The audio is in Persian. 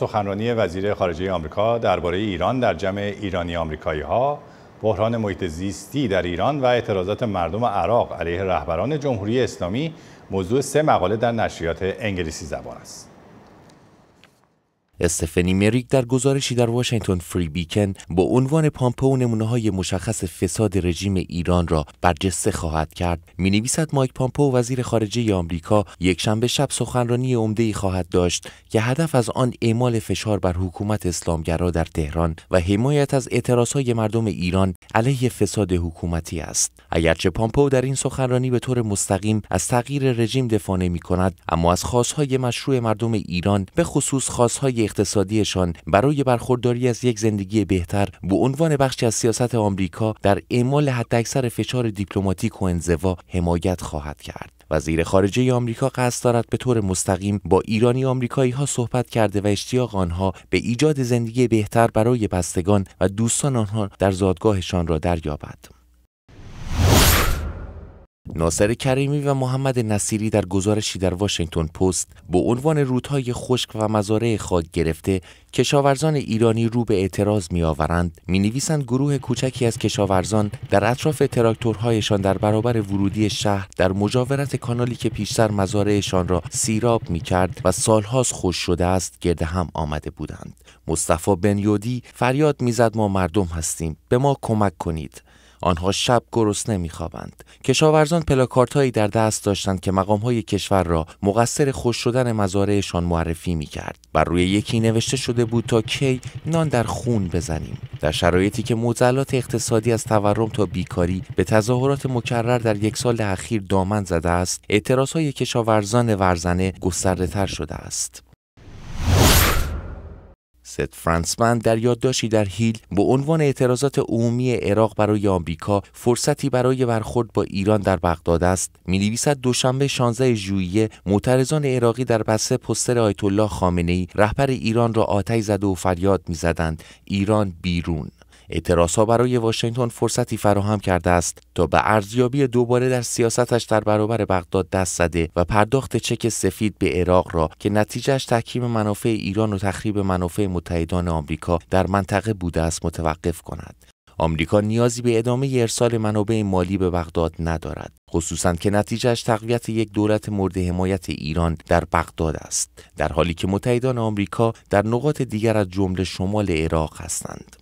سخنرانی وزیر خارجه آمریکا درباره ایران در جمع ایرانی آمریکایی ها بحران محیط زیستی در ایران و اعتراضات مردم عراق علیه رهبران جمهوری اسلامی موضوع سه مقاله در نشریات انگلیسی زبان است استفنی مریک در گزارشی در واشنگتن فری بیکن با عنوان پامپو نمونه های مشخص فساد رژیم ایران را برجسته خواهد کرد می نویسد مایک پامپو وزیر خارجه آمریکا یک شنبه شب سخنرانی عمده خواهد داشت که هدف از آن اعمال فشار بر حکومت اسلامگرا در تهران و حمایت از اعتراض های مردم ایران علیه فساد حکومتی است اگرچه پامپو در این سخنرانی به طور مستقیم از تغییر رژیم دفاع می کند اما از خواستهای مشروع مردم ایران به خصوص خواستهای اقتصادیشان برای برخورداری از یک زندگی بهتر به عنوان بخشی از سیاست آمریکا در اعمال حداکثر فشار دیپلماتیک و انزوا حمایت خواهد کرد وزیر خارجه آمریکا قصد دارد به طور مستقیم با ایرانی آمریکایی ها صحبت کرده و اشتیاق آنها به ایجاد زندگی بهتر برای بستگان و دوستان آنها در زادگاهشان را دریابد ناصر کریمی و محمد نصیری در گزارشی در واشنگتن پست به عنوان رودهای خشک و مزارع خاک گرفته کشاورزان ایرانی رو به اعتراض میآورند آورند می نویسند گروه کوچکی از کشاورزان در اطراف تراکتورهایشان در برابر ورودی شهر در مجاورت کانالی که پیشتر مزارعشان را سیراب می کرد و سالهاس خوش شده است گرده هم آمده بودند مصطفی بنیودی فریاد میزد ما مردم هستیم به ما کمک کنید آنها شب گرسنه میخوابند کشاورزان هایی در دست داشتند که های کشور را مقصر خوش شدن مزارعشان معرفی میکرد بر روی یکی نوشته شده بود تا کی نان در خون بزنیم در شرایطی که معضلات اقتصادی از تورم تا بیکاری به تظاهرات مکرر در یک سال اخیر دامن زده است های کشاورزان ورزنه گسترده تر شده است ست فرانسمن در یادداشتی در هیل به عنوان اعتراضات عمومی عراق برای آمریکا فرصتی برای برخورد با ایران در بغداد است مینویسد دوشنبه 16 ژوئیه معترضان عراقی در بسه پستر آیت الله خامنه ای رهبر ایران را آتی زده و فریاد میزدند ایران بیرون ها برای واشنگتن فرصتی فراهم کرده است تا به ارزیابی دوباره در سیاستش در برابر بغداد دست زده و پرداخت چک سفید به عراق را که نتیجهش تحکیم منافع ایران و تخریب منافع متحدان آمریکا در منطقه بوده است متوقف کند آمریکا نیازی به ادامه ارسال منابع مالی به بغداد ندارد خصوصا که نتیجهش تقویت یک دولت مورد حمایت ایران در بغداد است در حالی که متحدان آمریکا در نقاط دیگر از جمله شمال عراق هستند